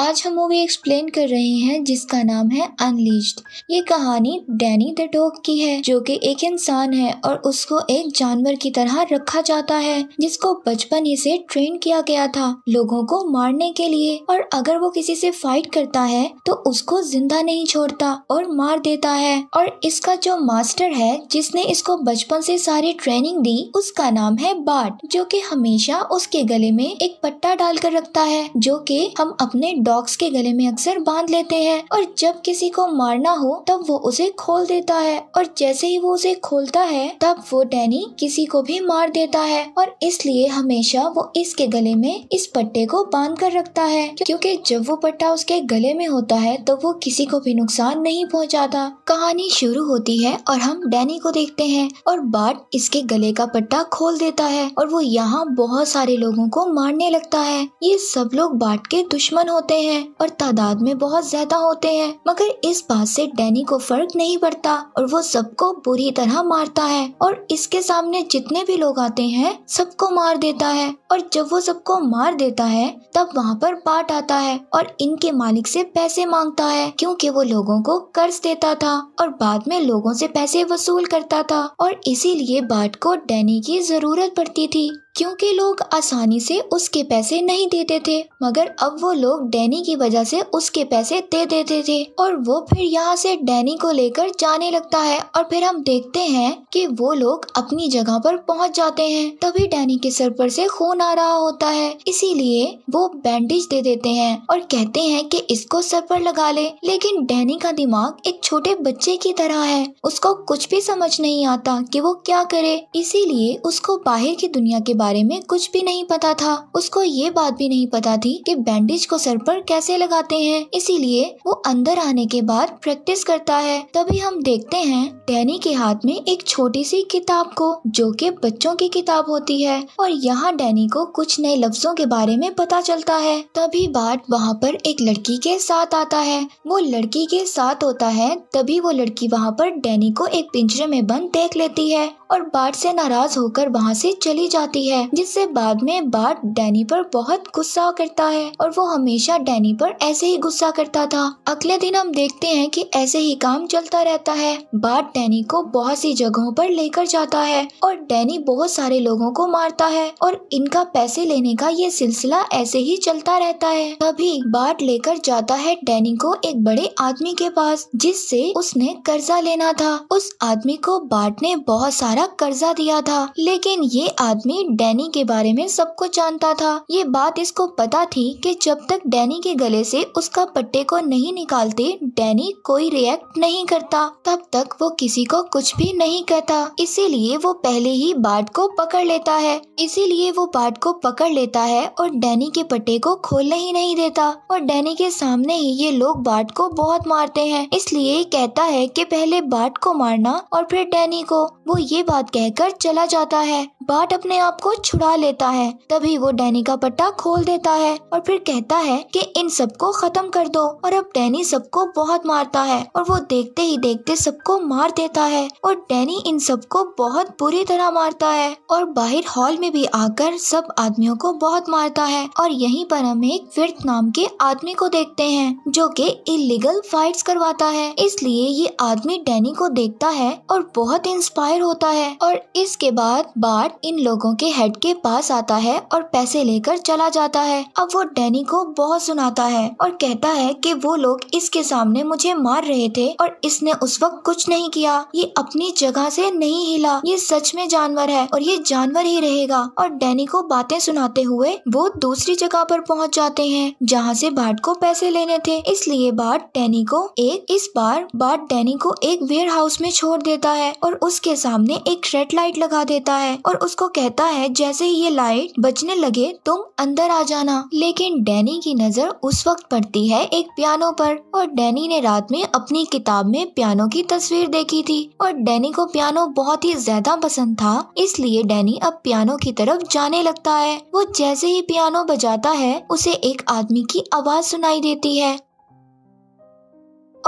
आज हम movie explain कर रहे हैं जिसका नाम है अनलीज्ड ये कहानी डैनी द डॉग की है जो कि एक इंसान है और उसको एक जानवर की तरह रखा जाता है जिसको बचपन ही से ट्रेन किया गया था लोगों को मारने के लिए और अगर वो किसी से फाइट करता है तो उसको जिंदा नहीं छोड़ता और मार देता है और इसका जो मास्टर है जिसने इसको बचपन से सारी ट्रेनिंग दी उसका नाम है बाट जो की हमेशा उसके गले में एक पट्टा डालकर रखता है जो की हम अपने डॉग्स के गले में अक्सर बांध लेते हैं और जब किसी को मारना हो तब वो उसे खोल देता है और जैसे ही वो उसे खोलता है तब वो डैनी किसी को भी मार देता है और इसलिए हमेशा वो इसके गले में इस पट्टे को बांध कर रखता है क्योंकि जब वो पट्टा उसके गले में होता है तो वो किसी को भी नुकसान नहीं पहुंचाता कहानी शुरू होती है और हम डैनी को देखते हैं और बाट इसके गले का पट्टा खोल देता है और वो यहाँ बहुत सारे लोगों को मारने लगता है ये सब लोग बाट के दुश्मन होते होते हैं और तादाद में बहुत ज्यादा होते हैं मगर इस बात से डैनी को फर्क नहीं पड़ता और वो सबको बुरी तरह मारता है और इसके सामने जितने भी लोग आते हैं सबको मार देता है और जब वो सबको मार देता है तब वहाँ पर बाट आता है और इनके मालिक से पैसे मांगता है क्योंकि वो लोगों को कर्ज देता था और बाद में लोगों से पैसे वसूल करता था और इसीलिए बाट को डैनी की जरूरत पड़ती थी क्योंकि लोग आसानी से उसके पैसे नहीं देते थे मगर अब वो लोग डैनी की वजह से उसके पैसे दे देते थे और वो फिर यहाँ से डैनी को लेकर जाने लगता है और फिर हम देखते हैं कि वो लोग अपनी जगह पर पहुँच जाते हैं तभी डैनी के सर पर से खून आ रहा होता है इसीलिए वो बैंडेज दे देते हैं और कहते हैं कि इसको सर पर लगा ले लेकिन डैनी का दिमाग एक छोटे बच्चे की तरह है उसको कुछ भी समझ नहीं आता कि वो क्या करे इसीलिए उसको बाहर की दुनिया के बारे बारे में कुछ भी नहीं पता था उसको ये बात भी नहीं पता थी कि बैंडेज को सर पर कैसे लगाते हैं इसीलिए वो अंदर आने के बाद प्रैक्टिस करता है तभी हम देखते हैं डैनी के हाथ में एक छोटी सी किताब को जो कि बच्चों की किताब होती है और यहाँ डैनी को कुछ नए लफ्जों के बारे में पता चलता है तभी बाट वहाँ पर एक लड़की के साथ आता है वो लड़की के साथ होता है तभी वो लड़की वहाँ पर डैनी को एक पिंजरे में बंद देख लेती है और बाट से नाराज होकर वहाँ से चली जाती है है जिससे बाद में बाट डैनी पर बहुत गुस्सा करता है और वो हमेशा डैनी पर ऐसे ही गुस्सा करता था अगले दिन हम देखते हैं कि ऐसे ही काम चलता रहता है बाट डैनी को बहुत सी जगहों पर लेकर जाता है और डैनी बहुत सारे लोगों को मारता है और इनका पैसे लेने का ये सिलसिला ऐसे ही चलता रहता है तभी बाट लेकर जाता है डैनी को एक बड़े आदमी के पास जिससे उसने कर्जा लेना था उस आदमी को बाट ने बहुत सारा कर्जा दिया था लेकिन ये आदमी डैनी के बारे में सब कुछ जानता था ये बात इसको पता थी कि जब तक डैनी के गले से उसका पट्टे को नहीं निकालते डैनी कोई रिएक्ट नहीं करता तब तक वो किसी को कुछ भी नहीं कहता इसीलिए वो पहले ही बाट को पकड़ लेता है इसीलिए वो बाट को पकड़ लेता है और डैनी के पट्टे को खोलने ही नहीं देता और डैनी के सामने ही ये लोग बाट को बहुत मारते हैं इसलिए कहता है कि पहले बाट को मारना और फिर डैनी को वो ये बात कहकर चला जाता है बाट अपने आप को को छुड़ा लेता है तभी वो डैनी का पट्टा खोल देता है और फिर कहता है कि इन सबको खत्म कर दो और अब डैनी सबको बहुत मारता है और वो देखते ही देखते सबको मार देता है और डैनी इन सबको बहुत बुरी तरह मारता है और बाहर हॉल में भी आकर सब आदमियों को बहुत मारता है और यहीं पर हम एक फिर्थ नाम के आदमी को देखते है जो की इलीगल फाइट करवाता है इसलिए ये आदमी डैनी को देखता है और बहुत इंस्पायर होता है और इसके बाद बार्ट इन लोगों के हेड के पास आता है और पैसे लेकर चला जाता है अब वो डैनी को बहुत सुनाता है और कहता है कि वो लोग इसके सामने मुझे मार रहे थे और इसने उस वक्त कुछ नहीं किया ये अपनी जगह से नहीं हिला ये सच में जानवर है और ये जानवर ही रहेगा और डैनी को बातें सुनाते हुए वो दूसरी जगह पर पहुंच जाते हैं जहाँ से बाट को पैसे लेने थे इसलिए बाट डैनी को एक इस बार बाट डैनी को एक वेयर हाउस में छोड़ देता है और उसके सामने एक रेड लाइट लगा देता है और उसको कहता है जैसे ही ये लाइट बचने लगे तुम अंदर आ जाना लेकिन डैनी की नजर उस वक्त पड़ती है एक पियानो पर और डैनी ने रात में अपनी किताब में पियानो की तस्वीर देखी थी और डैनी को पियानो बहुत ही ज्यादा पसंद था इसलिए डैनी अब पियानो की तरफ जाने लगता है वो जैसे ही पियानो बजाता है उसे एक आदमी की आवाज सुनाई देती है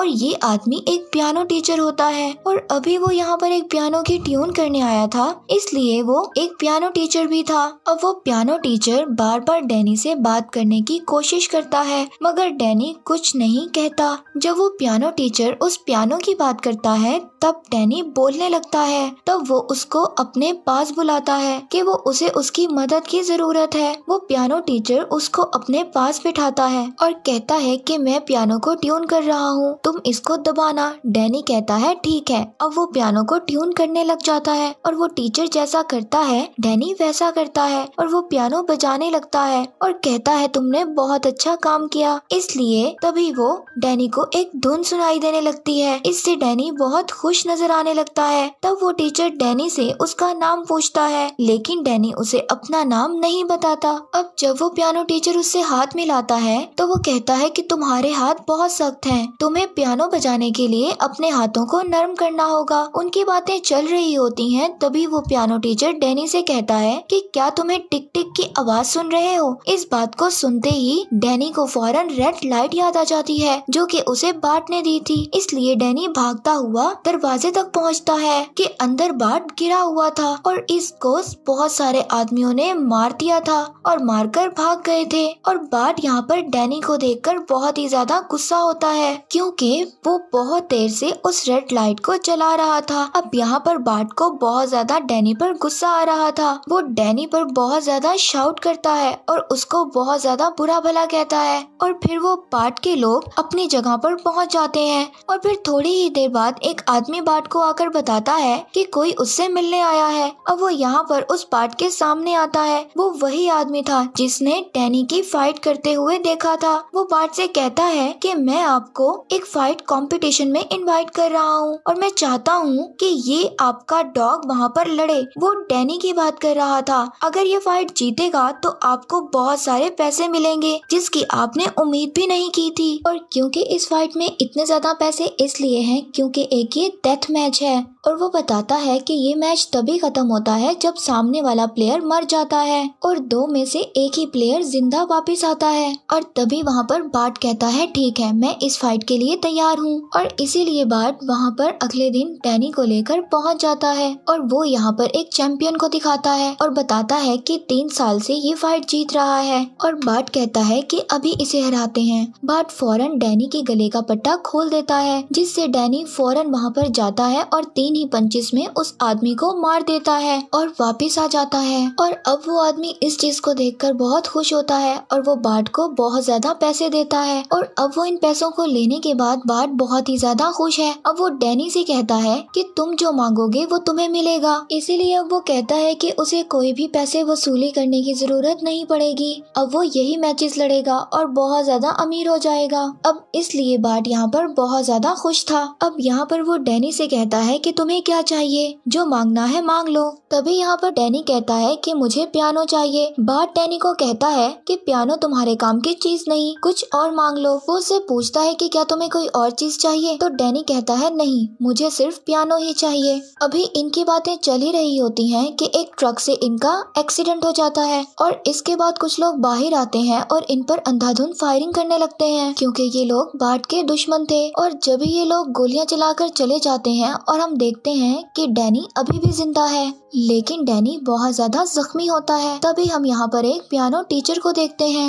और ये आदमी एक पियानो टीचर होता है और अभी वो यहाँ पर एक पियानो की ट्यून करने आया था इसलिए वो एक पियानो टीचर भी था अब वो पियानो टीचर बार बार डैनी से बात करने की कोशिश करता है मगर डैनी कुछ नहीं कहता जब वो पियानो टीचर उस पियानो की बात करता है तब डैनी बोलने लगता है तब वो उसको अपने पास बुलाता है कि वो उसे उसकी मदद की जरूरत है वो पियानो टीचर उसको अपने पास बिठाता है और कहता है कि मैं पियानो को ट्यून कर रहा हूँ तो तुम इसको दबाना डैनी कहता है ठीक है अब वो पियानो को ट्यून करने लग जाता है और वो टीचर जैसा करता है डैनी वैसा करता है और वो पियानो बजाने लगता है और कहता है तुमने बहुत अच्छा काम किया इसलिए तभी वो डैनी को एक धुन सुनाई देने लगती है इससे डैनी बहुत खुश नजर आने लगता है तब वो टीचर डैनी से उसका नाम पूछता है लेकिन डैनी उसे अपना नाम नहीं बताता अब जब वो पियानो टीचर उससे हाथ मिलाता है तो वो कहता है की तुम्हारे हाथ बहुत सख्त है तुम्हें पियानो बजाने के लिए अपने हाथों को नरम करना होगा उनकी बातें चल रही होती हैं तभी वो पियानो टीचर डैनी से कहता है कि क्या तुम्हें टिक टिक की आवाज सुन रहे हो इस बात को सुनते ही डैनी को फौरन रेड लाइट याद आ जाती है जो कि उसे बाट ने दी थी इसलिए डैनी भागता हुआ दरवाजे तक पहुँचता है की अंदर बाट गिरा हुआ था और इसको बहुत सारे आदमियों ने मार दिया था और मारकर भाग गए थे और बाट यहाँ पर डैनी को कर बहुत ही ज्यादा गुस्सा होता है क्यूँकी क्योंकि वो बहुत देर से उस रेड लाइट को चला रहा था अब यहाँ पर बाट को बहुत ज्यादा डैनी पर गुस्सा आ रहा था वो डैनी पर बहुत ज्यादा शाउट करता है और उसको बहुत ज्यादा बुरा भला कहता है और फिर वो बाट के लोग अपनी जगह पर पहुँच जाते हैं और फिर थोड़ी ही देर बाद एक आदमी बाट को आकर बताता है की कोई उससे मिलने आया है अब वो यहाँ पर उस बाट के सामने आता है वो वही आदमी था जिसने डैनी की फाइट करते हुए देखा था वो बाट से कहता है की मैं आपको एक फाइट कंपटीशन में इनवाइट कर रहा हूँ और मैं चाहता हूँ कि ये आपका डॉग वहाँ पर लड़े वो डैनी की बात कर रहा था अगर ये फाइट जीतेगा तो आपको बहुत सारे पैसे मिलेंगे जिसकी आपने उम्मीद भी नहीं की थी और क्योंकि इस फाइट में इतने ज्यादा पैसे इसलिए है क्यूँकी एक ये डेथ मैच है और वो बताता है कि ये मैच तभी खत्म होता है जब सामने वाला प्लेयर मर जाता है और दो में से एक ही प्लेयर जिंदा वापस आता है और तभी वहाँ पर बाट कहता है ठीक है मैं इस फाइट के लिए तैयार हूँ और इसीलिए बाट वहाँ पर अगले दिन डैनी को लेकर पहुँच जाता है और वो यहाँ पर एक चैंपियन को दिखाता है और बताता है कि तीन साल से ये फाइट जीत रहा है और बाट कहता है कि अभी इसे हराते हैं बाट फौरन डैनी के गले का पट्टा खोल देता है जिससे डैनी फौरन वहाँ पर जाता है और तीन ही पंचिस में उस आदमी को मार देता है और वापिस आ जाता है और अब वो आदमी इस चीज को कर बहुत खुश होता है और वो बाट को बहुत ज्यादा पैसे देता है और अब वो इन पैसों को लेने के बाद बात बार्ट बहुत ही ज्यादा खुश है अब वो डैनी से कहता है कि तुम जो मांगोगे वो तुम्हें मिलेगा इसीलिए अब वो कहता है कि उसे कोई भी पैसे वसूली करने की जरूरत नहीं पड़ेगी अब वो यही मैचेस लड़ेगा और बहुत ज्यादा अमीर हो जाएगा अब इसलिए बाट यहाँ पर बहुत ज्यादा खुश था अब यहाँ पर वो डैनी से कहता है कि तुम्हें क्या चाहिए जो मांगना है मांग लो तभी यहाँ पर डैनी कहता है कि मुझे पियानो चाहिए बाट डैनी को कहता है कि पियानो तुम्हारे काम की चीज नहीं कुछ और मांग लो वो उससे पूछता है की क्या तुम्हे कुछ कोई और चीज चाहिए तो डैनी कहता है नहीं मुझे सिर्फ पियानो ही चाहिए अभी इनकी बातें चल ही रही होती हैं कि एक ट्रक से इनका एक्सीडेंट हो जाता है और इसके बाद कुछ लोग बाहर आते हैं और इन पर अंधाधुंध फायरिंग करने लगते हैं क्योंकि ये लोग बाट के दुश्मन थे और जब ये लोग गोलियां चलाकर चले जाते हैं और हम देखते हैं कि डैनी अभी भी जिंदा है लेकिन डैनी बहुत ज्यादा जख्मी होता है तभी हम यहाँ पर एक पियानो टीचर को देखते हैं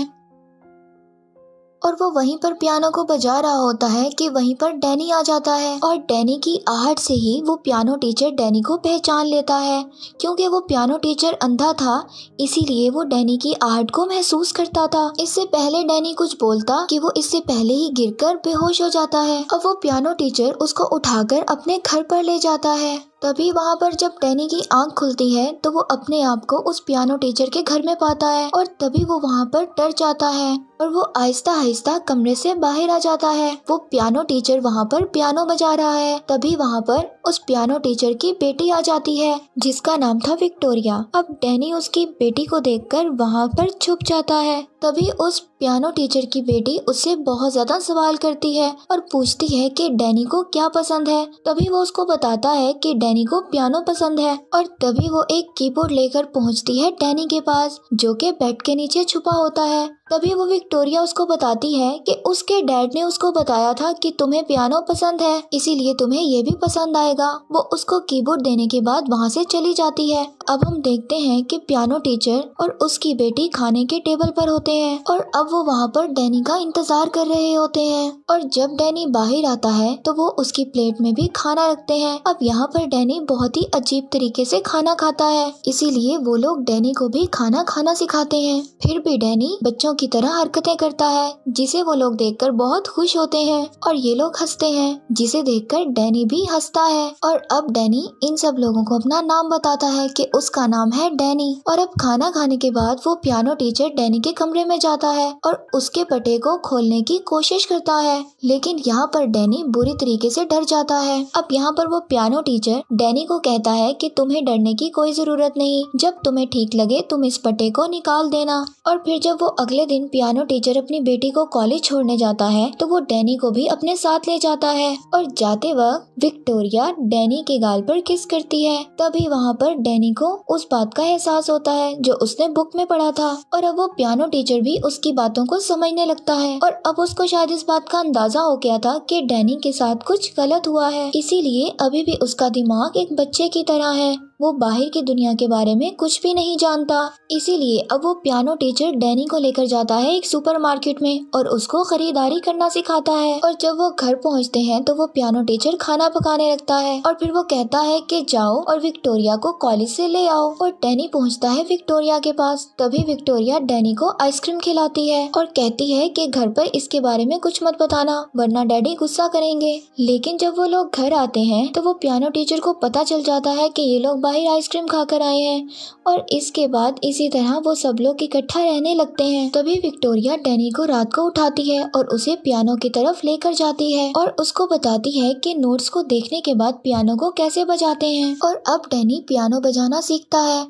और वो वहीं पर पियानो को बजा रहा होता है कि वहीं पर डैनी आ जाता है और डैनी की आहट से ही वो पियानो टीचर डैनी को पहचान लेता है क्योंकि वो पियानो टीचर अंधा था इसीलिए वो डैनी की आहट को महसूस करता था इससे पहले डैनी कुछ बोलता कि वो इससे पहले ही गिरकर बेहोश हो जाता है और वो पियानो टीचर उसको उठाकर अपने घर पर ले जाता है तभी वहाँ पर जब टैनी की आंख खुलती है तो वो अपने आप को उस पियानो टीचर के घर में पाता है और तभी वो वहाँ पर डर जाता है और वो आहिस्ता आहिस्ता कमरे से बाहर आ जाता है वो पियानो टीचर वहाँ पर पियानो बजा रहा है तभी वहाँ पर उस पियानो टीचर की बेटी आ जाती है जिसका नाम था विक्टोरिया अब डैनी उसकी बेटी को देखकर वहाँ पर छुप जाता है तभी उस पियानो टीचर की बेटी उससे बहुत ज्यादा सवाल करती है और पूछती है कि डैनी को क्या पसंद है तभी वो उसको बताता है कि डैनी को पियानो पसंद है और तभी वो एक कीबोर्ड लेकर पहुंचती है डैनी के पास जो कि बेड के नीचे छुपा होता है तभी वो विक्टोरिया उसको बताती है कि उसके डैड ने उसको बताया था कि तुम्हें पियानो पसंद है इसीलिए तुम्हें ये भी पसंद आएगा वो उसको कीबोर्ड देने के बाद वहाँ से चली जाती है अब हम देखते हैं कि पियानो टीचर और उसकी बेटी खाने के टेबल पर होते होते हैं और अब वो वहाँ पर डैनी का इंतजार कर रहे होते हैं और जब डैनी बाहर आता है तो वो उसकी प्लेट में भी खाना रखते हैं अब यहाँ पर डैनी बहुत ही अजीब तरीके से खाना खाता है इसीलिए वो लोग डैनी को भी खाना खाना सिखाते हैं फिर भी डैनी बच्चों की तरह हरकतें करता है जिसे वो लोग कर बहुत खुश होते हैं और ये लोग हंसते हैं जिसे कर डैनी भी हंसता है और अब डैनी इन सब लोगों को अपना नाम बताता है कि उसका नाम है डैनी और अब खाना खाने के बाद वो पियानो टीचर डैनी के कमरे कमरे में जाता है और उसके पटे को खोलने की कोशिश करता है लेकिन यहाँ पर डैनी बुरी तरीके से डर जाता है अब यहाँ पर वो पियानो टीचर डैनी को कहता है कि तुम्हें डरने की कोई जरूरत नहीं जब तुम्हें ठीक लगे तुम इस पटे को निकाल देना और फिर जब वो अगले दिन पियानो टीचर अपनी बेटी को कॉलेज छोड़ने जाता है तो वो डैनी को भी अपने साथ ले जाता है और जाते वक्त विक्टोरिया डैनी के गाल पर किस करती है तभी वहाँ पर डैनी को उस बात का एहसास होता है जो उसने बुक में पढ़ा था और अब वो पियानो टीचर टीचर भी उसकी बातों को समझने लगता है और अब उसको शायद इस बात का अंदाजा हो गया था कि डैनी के साथ कुछ गलत हुआ है इसीलिए अभी भी उसका दिमाग एक बच्चे की तरह है वो बाहर की दुनिया के बारे में कुछ भी नहीं जानता इसीलिए अब वो पियानो टीचर डैनी को लेकर जाता है एक सुपरमार्केट में और उसको खरीदारी करना सिखाता है और जब वो घर पहुंचते हैं तो वो पियानो टीचर खाना पकाने लगता है और फिर वो कहता है कि जाओ और विक्टोरिया को कॉलेज से ले आओ और डैनी पहुँचता है विक्टोरिया के पास तभी विक्टोरिया डैनी को आइसक्रीम खिलाती है और कहती है की घर पर इसके बारे में कुछ मत बताना वरना डैडी गुस्सा करेंगे लेकिन जब वो लोग घर आते हैं तो वो पियानो टीचर को पता चल जाता है की ये लोग बाहर आइसक्रीम खाकर आए हैं और इसके बाद इसी तरह वो सब लोग इकट्ठा रहने लगते हैं तभी विक्टोरिया डैनी को रात को उठाती है और उसे पियानो की तरफ लेकर जाती है और उसको बताती है कि नोट्स को देखने के बाद पियानो को कैसे बजाते हैं और अब डैनी पियानो बजाना सीखता है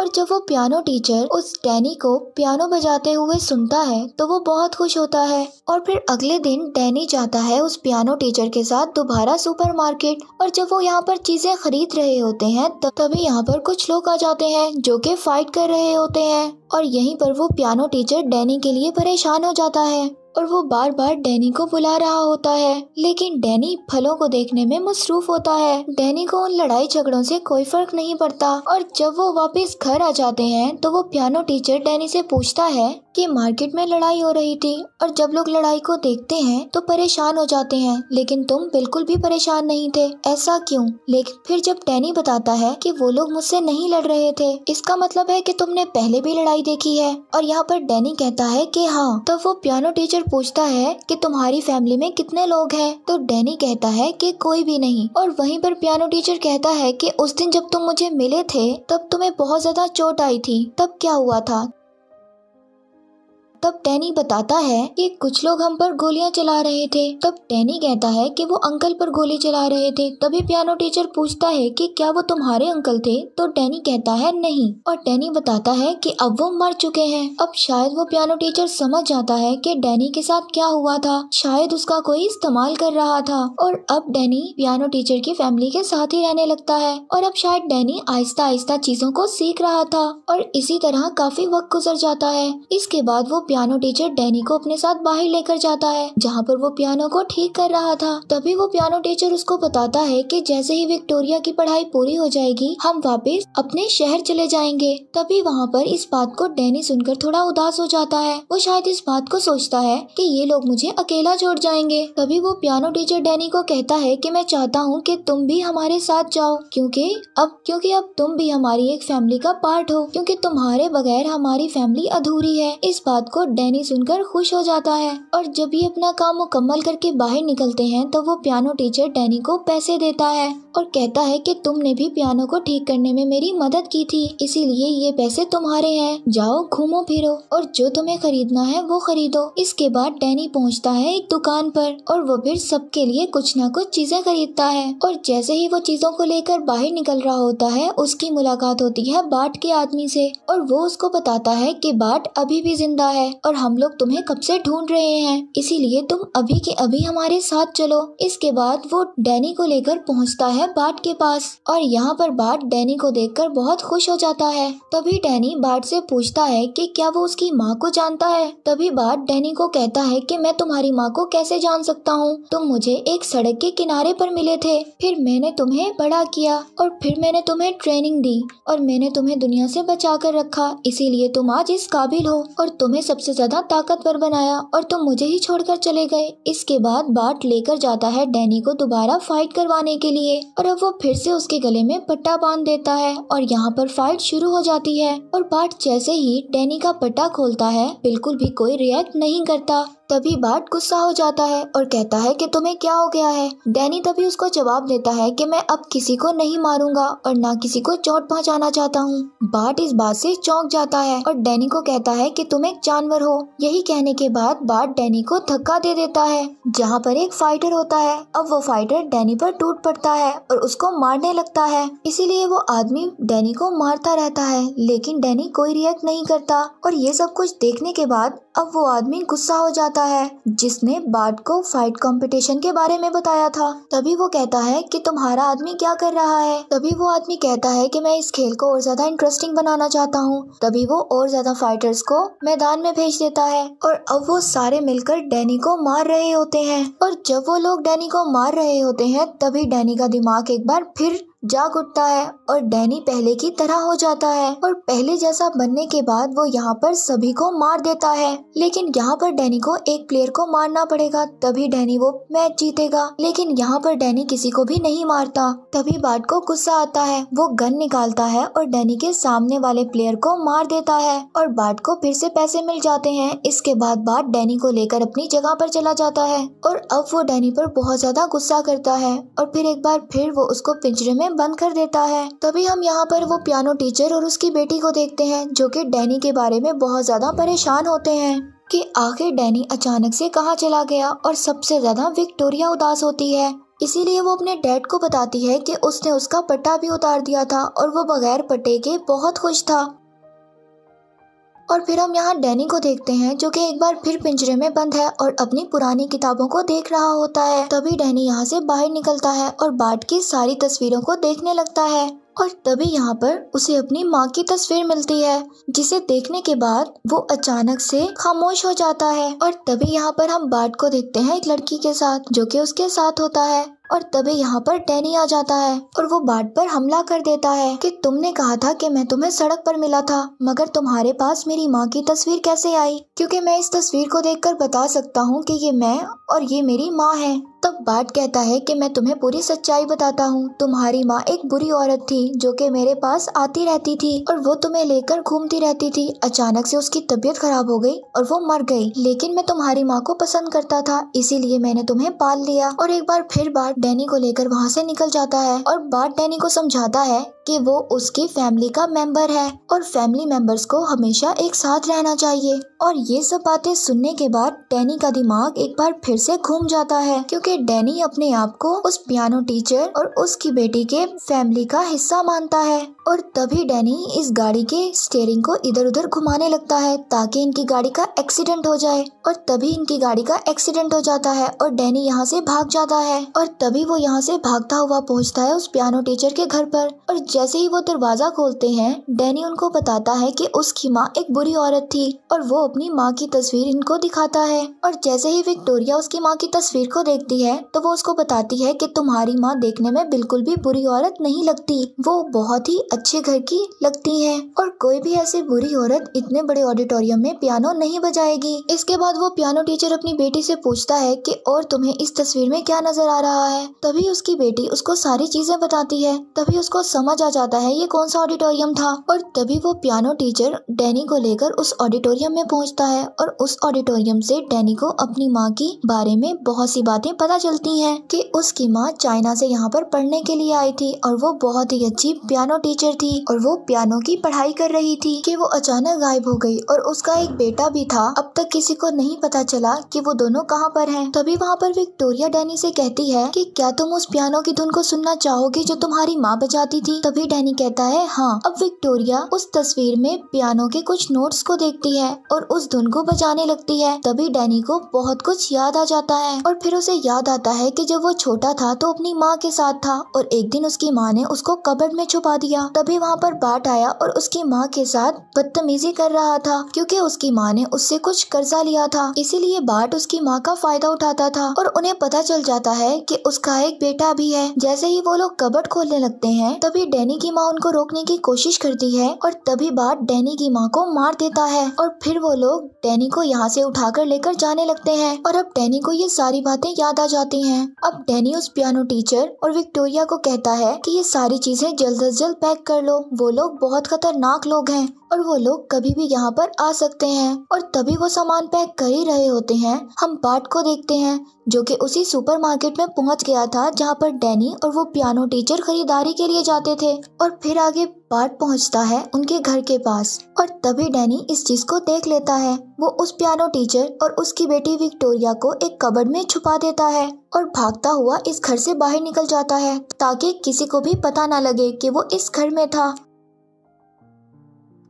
और जब वो पियानो टीचर उस डैनी को पियानो बजाते हुए सुनता है तो वो बहुत खुश होता है और फिर अगले दिन डैनी जाता है उस पियानो टीचर के साथ दोबारा सुपरमार्केट और जब वो यहाँ पर चीजें खरीद रहे होते हैं तब तभी यहाँ पर कुछ लोग आ जाते हैं जो कि फाइट कर रहे होते हैं और यहीं पर वो पियानो टीचर डैनी के लिए परेशान हो जाता है और वो बार बार डैनी को बुला रहा होता है लेकिन डैनी फलों को देखने में मसरूफ होता है डैनी को उन लड़ाई झगड़ों से कोई फर्क नहीं पड़ता और जब वो वापस घर आ जाते हैं तो वो पियानो टीचर डैनी से पूछता है कि मार्केट में लड़ाई हो रही थी और जब लोग लड़ाई को देखते हैं तो परेशान हो जाते हैं लेकिन तुम बिल्कुल भी परेशान नहीं थे ऐसा क्यों लेकिन फिर जब टैनी बताता है कि वो लोग मुझसे नहीं लड़ रहे थे इसका मतलब है कि तुमने पहले भी लड़ाई देखी है और यहाँ पर डैनी कहता है की हाँ तो वो पियानो टीचर पूछता है की तुम्हारी फैमिली में कितने लोग है तो डैनी कहता है की कोई भी नहीं और वही पर पियानो टीचर कहता है की उस दिन जब तुम मुझे मिले थे तब तुम्हें बहुत ज्यादा चोट आई थी तब क्या हुआ था तब टैनी बताता है कि कुछ लोग हम पर गोलियां चला रहे थे तब टैनी कहता है कि वो अंकल पर गोली चला रहे थे तभी पियानो टीचर पूछता है कि क्या वो तुम्हारे अंकल थे तो टैनी कहता है नहीं और टैनी बताता है कि अब वो मर चुके हैं अब शायद वो पियानो टीचर समझ जाता है कि डैनी के साथ क्या हुआ था शायद उसका कोई इस्तेमाल कर रहा था और अब डैनी पियानो टीचर की फैमिली के साथ ही रहने लगता है और अब शायद डैनी आहिस्ता आहिस्ता चीजों को सीख रहा था और इसी तरह काफी वक्त गुजर जाता है इसके बाद वो पियानो टीचर डैनी को अपने साथ बाहर लेकर जाता है जहाँ पर वो पियानो को ठीक कर रहा था तभी वो पियानो टीचर उसको बताता है कि जैसे ही विक्टोरिया की पढ़ाई पूरी हो जाएगी हम वापस अपने शहर चले जाएंगे तभी वहाँ पर इस बात को डैनी सुनकर थोड़ा उदास हो जाता है वो शायद इस बात को सोचता है कि ये लोग मुझे अकेला छोड़ जाएंगे तभी वो पियानो टीचर डैनी को कहता है कि मैं चाहता हूँ कि तुम भी हमारे साथ जाओ क्योंकि अब क्योंकि अब तुम भी हमारी एक फैमिली का पार्ट हो क्योंकि तुम्हारे बगैर हमारी फैमिली अधूरी है इस बात को और डैनी सुनकर खुश हो जाता है और जब ये अपना काम मुकम्मल करके बाहर निकलते हैं तो वो पियानो टीचर डैनी को पैसे देता है और कहता है कि तुमने भी पियानो को ठीक करने में मेरी मदद की थी इसीलिए ये पैसे तुम्हारे हैं जाओ घूमो फिरो और जो तुम्हें खरीदना है वो खरीदो इसके बाद डैनी पहुंचता है एक दुकान पर और वो फिर सबके लिए कुछ ना कुछ चीजें खरीदता है और जैसे ही वो चीजों को लेकर बाहर निकल रहा होता है उसकी मुलाकात होती है बाट के आदमी से और वो उसको बताता है कि बाट अभी भी जिंदा है और हम लोग तुम्हें कब से ढूंढ रहे हैं इसीलिए तुम अभी के अभी हमारे साथ चलो इसके बाद वो डैनी को लेकर पहुँचता है है बाट के पास और यहाँ पर बाट डैनी को देखकर बहुत खुश हो जाता है तभी डैनी बाट से पूछता है कि क्या वो उसकी माँ को जानता है तभी बाट डैनी को कहता है कि मैं तुम्हारी माँ को कैसे जान सकता हूँ तुम मुझे एक सड़क के किनारे पर मिले थे फिर मैंने तुम्हें बड़ा किया और फिर मैंने तुम्हें ट्रेनिंग दी और मैंने तुम्हें दुनिया से बचा कर रखा इसीलिए तुम आज इस काबिल हो और तुम्हें सबसे ज्यादा ताकतवर बनाया और तुम मुझे ही छोड़कर चले गए इसके बाद बाट लेकर जाता है डैनी को दोबारा फाइट करवाने के लिए और अब वो फिर से उसके गले में पट्टा बांध देता है और यहाँ पर फाइट शुरू हो जाती है और बाट जैसे ही डैनी का पट्टा खोलता है बिल्कुल भी कोई रिएक्ट नहीं करता तभी बाट गुस्सा हो जाता है और कहता है कि तुम्हें क्या हो गया है डैनी तभी उसको जवाब देता है कि मैं अब किसी को नहीं मारूंगा और ना किसी को चोट पहुंचाना चाहता हूँ बाट इस बात से चौंक जाता है और डैनी को कहता है कि तुम एक जानवर हो यही कहने के बाद बाट डैनी को धक्का दे देता है जहाँ पर एक फाइटर होता है अब वो फाइटर डैनी पर टूट पड़ता है और उसको मारने लगता है इसीलिए वो आदमी डैनी को मारता रहता है लेकिन डैनी कोई रिएक्ट नहीं करता और ये सब कुछ देखने के बाद अब वो आदमी गुस्सा हो जाता होता है जिसने बाट को फाइट कंपटीशन के बारे में बताया था तभी वो कहता है कि तुम्हारा आदमी क्या कर रहा है तभी वो आदमी कहता है कि मैं इस खेल को और ज्यादा इंटरेस्टिंग बनाना चाहता हूँ तभी वो और ज्यादा फाइटर्स को मैदान में भेज देता है और अब वो सारे मिलकर डैनी को मार रहे होते हैं और जब वो लोग डैनी को मार रहे होते हैं तभी डैनी का दिमाग एक बार फिर जाग उठता है और डैनी पहले की तरह हो जाता है और पहले जैसा बनने के बाद वो यहाँ पर सभी को मार देता है लेकिन यहाँ पर डैनी को एक प्लेयर को मारना पड़ेगा तभी डैनी वो मैच जीतेगा लेकिन यहाँ पर डैनी किसी को भी नहीं मारता तभी बाट को गुस्सा आता है वो गन निकालता है और डैनी के सामने वाले प्लेयर को मार देता है और बाट को फिर से पैसे मिल जाते हैं इसके बाद बाट डैनी को लेकर अपनी जगह पर चला जाता है और अब वो डैनी पर बहुत ज्यादा गुस्सा करता है और फिर एक बार फिर वो उसको पिंजरे में सिस्टम बंद कर देता है तभी हम यहाँ पर वो पियानो टीचर और उसकी बेटी को देखते हैं जो कि डैनी के बारे में बहुत ज़्यादा परेशान होते हैं कि आखिर डैनी अचानक से कहाँ चला गया और सबसे ज़्यादा विक्टोरिया उदास होती है इसीलिए वो अपने डैड को बताती है कि उसने उसका पट्टा भी उतार दिया था और वो बगैर पट्टे के बहुत खुश था और फिर हम यहाँ डैनी को देखते हैं जो कि एक बार फिर पिंजरे में बंद है और अपनी पुरानी किताबों को देख रहा होता है तभी डैनी यहाँ से बाहर निकलता है और बाट की सारी तस्वीरों को देखने लगता है और तभी यहाँ पर उसे अपनी माँ की तस्वीर मिलती है जिसे देखने के बाद वो अचानक से खामोश हो जाता है और तभी यहाँ पर हम बाट को देखते हैं एक लड़की के साथ जो कि उसके साथ होता है और तभी यहाँ पर टैनी आ जाता है और वो बाट पर हमला कर देता है कि तुमने कहा था कि मैं तुम्हें सड़क पर मिला था मगर तुम्हारे पास मेरी माँ की तस्वीर कैसे आई क्योंकि मैं इस तस्वीर को देखकर बता सकता हूँ कि ये मैं और ये मेरी माँ है तब बाट कहता है कि मैं तुम्हें पूरी सच्चाई बताता हूँ तुम्हारी माँ एक बुरी औरत थी जो कि मेरे पास आती रहती थी और वो तुम्हें लेकर घूमती रहती थी अचानक से उसकी तबीयत खराब हो गई और वो मर गई लेकिन मैं तुम्हारी माँ को पसंद करता था इसीलिए मैंने तुम्हें पाल लिया और एक बार फिर बाट डैनी को लेकर वहाँ से निकल जाता है और बाट डैनी को समझाता है कि वो उसकी फैमिली का मेंबर है और फैमिली मेंबर्स को हमेशा एक साथ रहना चाहिए और ये सब बातें सुनने के बाद डैनी का दिमाग एक बार फिर से घूम जाता है क्योंकि डैनी अपने आप को उस पियानो टीचर और उसकी बेटी के फैमिली का हिस्सा मानता है और तभी डैनी इस गाड़ी के स्टेयरिंग को इधर उधर घुमाने लगता है ताकि इनकी गाड़ी का एक्सीडेंट हो जाए और तभी इनकी गाड़ी का एक्सीडेंट हो जाता है और डैनी यहाँ से भाग जाता है और तभी वो यहाँ से भागता हुआ पहुँचता है उस पियानो टीचर के घर पर और जैसे ही वो दरवाजा खोलते हैं डैनी उनको बताता है की उसकी माँ एक बुरी औरत थी और वो अपनी माँ की तस्वीर इनको दिखाता है और जैसे ही विक्टोरिया उसकी माँ की तस्वीर को देखती है तो वो उसको बताती है की तुम्हारी माँ देखने में बिल्कुल भी बुरी औरत नहीं लगती वो बहुत ही अच्छे घर की लगती हैं और कोई भी ऐसी बुरी औरत इतने बड़े ऑडिटोरियम में पियानो नहीं बजाएगी इसके बाद वो पियानो टीचर अपनी बेटी से पूछता है कि और तुम्हें इस तस्वीर में क्या नजर आ रहा है तभी उसकी बेटी उसको सारी चीजें बताती है तभी उसको समझ आ जाता है ये कौन सा ऑडिटोरियम था और तभी वो पियानो टीचर डैनी को लेकर उस ऑडिटोरियम में पहुंचता है और उस ऑडिटोरियम से डैनी को अपनी माँ की बारे में बहुत सी बातें पता चलती है की उसकी माँ चाइना से यहाँ पर पढ़ने के लिए आई थी और वो बहुत ही अच्छी पियानो टीचर टीचर थी और वो पियानो की पढ़ाई कर रही थी कि वो अचानक गायब हो गई और उसका एक बेटा भी था अब तक किसी को नहीं पता चला कि वो दोनों कहाँ पर हैं तभी वहाँ पर विक्टोरिया डैनी से कहती है कि क्या तुम उस पियानो की धुन को सुनना चाहोगे जो तुम्हारी माँ बजाती थी तभी डैनी कहता है हाँ अब विक्टोरिया उस तस्वीर में पियानो के कुछ नोट्स को देखती है और उस धुन को बजाने लगती है तभी डैनी को बहुत कुछ याद आ जाता है और फिर उसे याद आता है कि जब वो छोटा था तो अपनी माँ के साथ था और एक दिन उसकी माँ ने उसको कबड़ में छुपा दिया तभी वहाँ पर बाट आया और उसकी माँ के साथ बदतमीजी कर रहा था क्योंकि उसकी माँ ने उससे कुछ कर्जा लिया था इसीलिए बाट उसकी माँ का फायदा उठाता था और उन्हें पता चल जाता है कि उसका एक बेटा भी है जैसे ही वो लोग कबट खोलने लगते हैं तभी डैनी की माँ उनको रोकने की कोशिश करती है और तभी बाट डैनी की माँ को मार देता है और फिर वो लोग डैनी को यहाँ से उठा लेकर जाने लगते है और अब डैनी को ये सारी बातें याद आ जाती है अब डैनी उस पियानो टीचर और विक्टोरिया को कहता है कि ये सारी चीजें जल्द अज जल्द पैक चेक कर लो वो लोग बहुत खतरनाक लोग हैं और वो लोग कभी भी यहाँ पर आ सकते हैं और तभी वो सामान पैक कर ही रहे होते हैं हम पार्ट को देखते हैं जो कि उसी सुपरमार्केट में पहुंच गया था जहां पर डैनी और वो पियानो टीचर खरीदारी के लिए जाते थे और फिर आगे पार्ट पहुंचता है उनके घर के पास और तभी डैनी इस चीज को देख लेता है वो उस पियानो टीचर और उसकी बेटी विक्टोरिया को एक कबड़ में छुपा देता है और भागता हुआ इस घर से बाहर निकल जाता है ताकि किसी को भी पता न लगे कि वो इस घर में था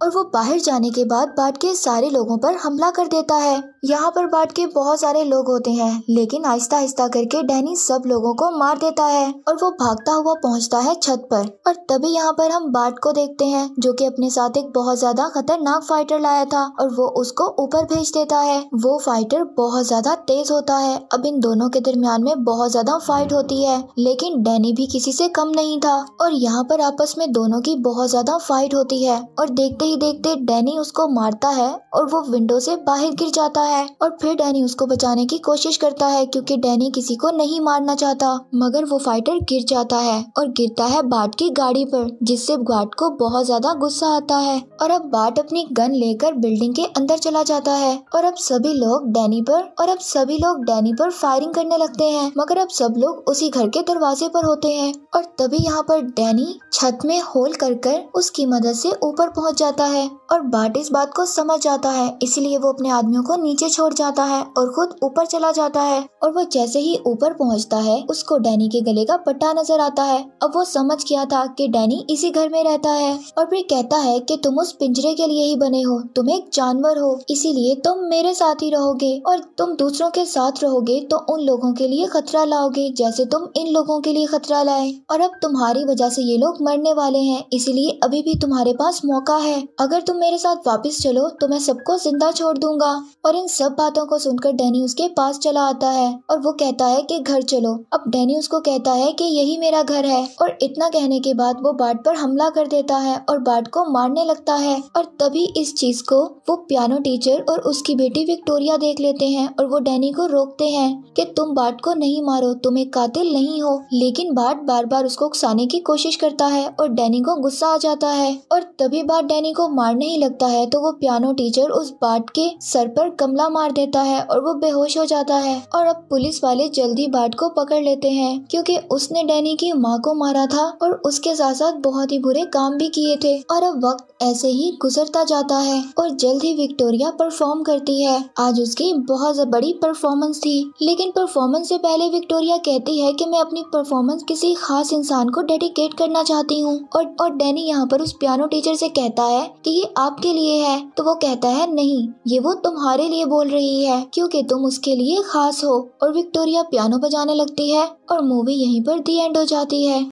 और वो बाहर जाने के बाद बाट के सारे लोगों पर हमला कर देता है यहाँ पर बाट के बहुत सारे लोग होते हैं लेकिन आहिस्ता आहिस्ता करके डैनी सब लोगों को मार देता है और वो भागता हुआ पहुँचता है छत पर और तभी यहाँ पर हम बाट को देखते हैं जो कि अपने साथ एक बहुत ज्यादा खतरनाक फाइटर लाया था और वो उसको ऊपर भेज देता है वो फाइटर बहुत ज्यादा तेज होता है अब इन दोनों के दरमियान में बहुत ज्यादा फाइट होती है लेकिन डैनी भी किसी से कम नहीं था और यहाँ पर आपस में दोनों की बहुत ज्यादा फाइट होती है और देखते ही देखते डैनी उसको मारता है और वो विंडो से बाहर गिर जाता है है और फिर डैनी उसको बचाने की कोशिश करता है क्योंकि डैनी किसी को नहीं मारना चाहता मगर वो फाइटर गिर जाता है और गिरता है बाट की गाड़ी पर जिससे बाट को बहुत ज्यादा गुस्सा आता है और अब बाट अपनी गन लेकर बिल्डिंग के अंदर चला जाता है और अब सभी लोग डैनी पर और अब सभी लोग डैनी पर फायरिंग करने लगते हैं मगर अब सब लोग उसी घर के दरवाजे पर होते हैं और तभी यहाँ पर डैनी छत में होल कर कर उसकी मदद से ऊपर पहुँच जाता है और बाट इस बात को समझ जाता है इसीलिए वो अपने आदमियों को नीचे नीचे छोड़ जाता है और खुद ऊपर चला जाता है और वो जैसे ही ऊपर पहुंचता है उसको डैनी के गले का पट्टा नजर आता है अब वो समझ गया था कि डैनी इसी घर में रहता है और फिर कहता है कि तुम उस पिंजरे के लिए ही बने हो तुम एक जानवर हो इसीलिए तुम मेरे साथ ही रहोगे और तुम दूसरों के साथ रहोगे तो उन लोगों के लिए खतरा लाओगे जैसे तुम इन लोगों के लिए खतरा लाए और अब तुम्हारी वजह से ये लोग मरने वाले है इसीलिए अभी भी तुम्हारे पास मौका है अगर तुम मेरे साथ वापिस चलो तो मैं सबको जिंदा छोड़ दूंगा और इन सब बातों को सुनकर डैनी उसके पास चला आता है और वो कहता है कि घर चलो अब डैनी उसको कहता है कि यही मेरा घर है और इतना कहने के बाद वो बाट पर हमला कर देता है और बाट को मारने लगता है और तभी इस चीज को वो पियानो टीचर और उसकी बेटी विक्टोरिया देख लेते हैं और वो डैनी को रोकते हैं कि तुम बाट को नहीं मारो तुम एक कातिल नहीं हो लेकिन बाट बार बार उसको उकसाने की कोशिश करता है और डैनी को गुस्सा आ जाता है और तभी बाट डैनी को मारने ही लगता है तो वो पियानो टीचर उस बाट के सर पर कमला डंडा मार देता है और वो बेहोश हो जाता है और अब पुलिस वाले जल्दी बाट को पकड़ लेते हैं क्योंकि उसने डैनी की माँ को मारा था और उसके साथ साथ बहुत ही बुरे काम भी किए थे और अब वक्त ऐसे ही गुजरता जाता है और जल्द ही विक्टोरिया परफॉर्म करती है आज उसकी बहुत बड़ी परफॉर्मेंस थी लेकिन परफॉर्मेंस से पहले विक्टोरिया कहती है कि मैं अपनी परफॉर्मेंस किसी खास इंसान को डेडिकेट करना चाहती हूँ और और डैनी यहाँ पर उस पियानो टीचर से कहता है कि ये आपके लिए है तो वो कहता है नहीं ये वो तुम्हारे लिए बोल रही है क्योंकि तुम उसके लिए खास हो और विक्टोरिया पियानो बजाने लगती है और मूवी यहीं पर दी एंड हो जाती है